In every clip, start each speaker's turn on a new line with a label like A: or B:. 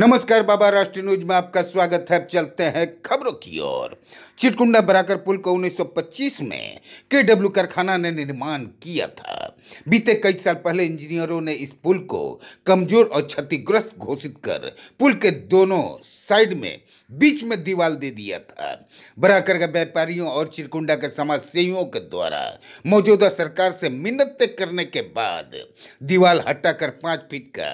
A: नमस्कार बाबा राष्ट्रीय न्यूज में आपका स्वागत है चलते हैं खबरों की ओर चिटकुंडा बराकर पुल को 1925 में के डब्ल्यू कारखाना ने निर्माण किया था बीते कई साल पहले इंजीनियरों ने इस पुल को कमजोर और क्षतिग्रस्त घोषित कर पुल के दोनों साइड में बीच में दीवार दे दिया था बराकर के व्यापारियों और चिरकुंडा के समाज सेवियों के द्वारा मौजूदा सरकार से मिन्नत करने के बाद दीवार हटाकर पांच फीट का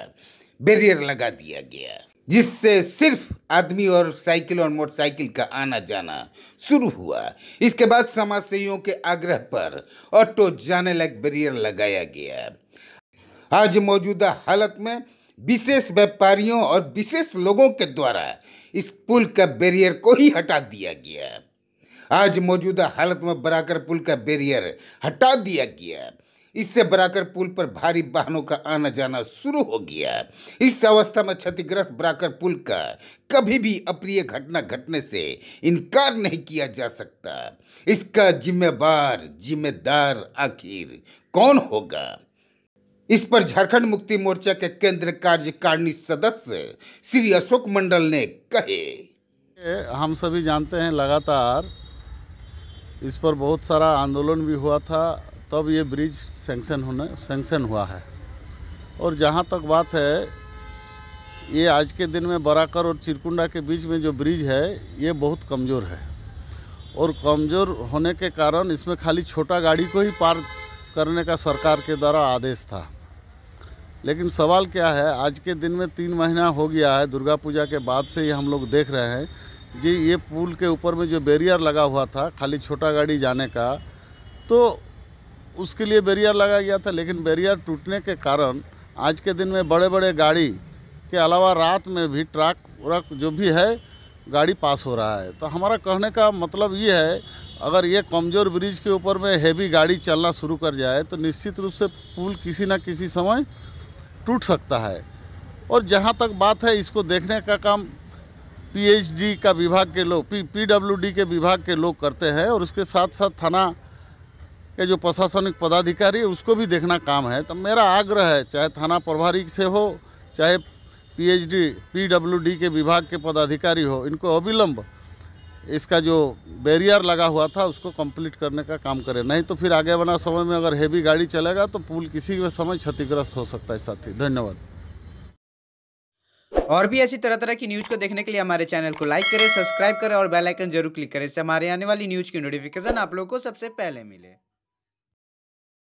A: बैरियर लगा दिया गया जिससे सिर्फ आदमी और साइकिल और मोटरसाइकिल का आना जाना शुरू हुआ इसके बाद समाजसेवियों के आग्रह पर ऑटो जाने लायक बैरियर लगाया गया आज मौजूदा हालत में विशेष व्यापारियों और विशेष लोगों के द्वारा इस पुल का बैरियर को ही हटा दिया गया आज मौजूदा हालत में बराकर पुल का बैरियर हटा दिया गया इससे बराकर पुल पर भारी वाहनों का आना जाना शुरू हो गया इस अवस्था में क्षतिग्रस्त बराकर पुल का कभी भी अप्रिय घटना घटने से इनकार नहीं किया जा सकता इसका जिम्मेवार जिम्मेदार आखिर कौन होगा इस पर झारखंड मुक्ति मोर्चा के केंद्र कार्यकारिणी सदस्य श्री अशोक मंडल ने कहे हम सभी जानते हैं लगातार
B: इस पर बहुत सारा आंदोलन भी हुआ था तब ये ब्रिज सेंक्शन होने सेंक्शन हुआ है और जहाँ तक बात है ये आज के दिन में बराकर और चिरकुंडा के बीच में जो ब्रिज है ये बहुत कमज़ोर है और कमज़ोर होने के कारण इसमें खाली छोटा गाड़ी को ही पार करने का सरकार के द्वारा आदेश था लेकिन सवाल क्या है आज के दिन में तीन महीना हो गया है दुर्गा पूजा के बाद से ही हम लोग देख रहे हैं जी ये पुल के ऊपर में जो बैरियर लगा हुआ था खाली छोटा गाड़ी जाने का तो उसके लिए बैरियर लगाया गया था लेकिन बैरियर टूटने के कारण आज के दिन में बड़े बड़े गाड़ी के अलावा रात में भी ट्रक व्रक जो भी है गाड़ी पास हो रहा है तो हमारा कहने का मतलब ये है अगर ये कमज़ोर ब्रिज के ऊपर में हैवी गाड़ी चलना शुरू कर जाए तो निश्चित रूप से पुल किसी न किसी समय टूट सकता है और जहाँ तक बात है इसको देखने का काम पीएचडी का विभाग के लोग पी पीडब्ल्यूडी के विभाग के लोग करते हैं और उसके साथ साथ थाना के जो प्रशासनिक पदाधिकारी उसको भी देखना काम है तो मेरा आग्रह है चाहे थाना प्रभारी से हो चाहे पीएचडी पीडब्ल्यूडी के विभाग के पदाधिकारी हो इनको अविलंब इसका जो बैरियर लगा हुआ था उसको कंप्लीट करने का काम करें नहीं तो फिर आगे बना समय में अगर हैवी गाड़ी चलेगा तो पुल किसी भी समय क्षतिग्रस्त हो सकता है साथी धन्यवाद
A: और भी ऐसी तरह तरह की न्यूज़ को देखने के लिए हमारे चैनल को लाइक करें सब्सक्राइब करें और बेल आइकन जरूर क्लिक करें इससे हमारे आने वाली न्यूज़ की नोटिफिकेशन आप लोगों को सबसे पहले मिले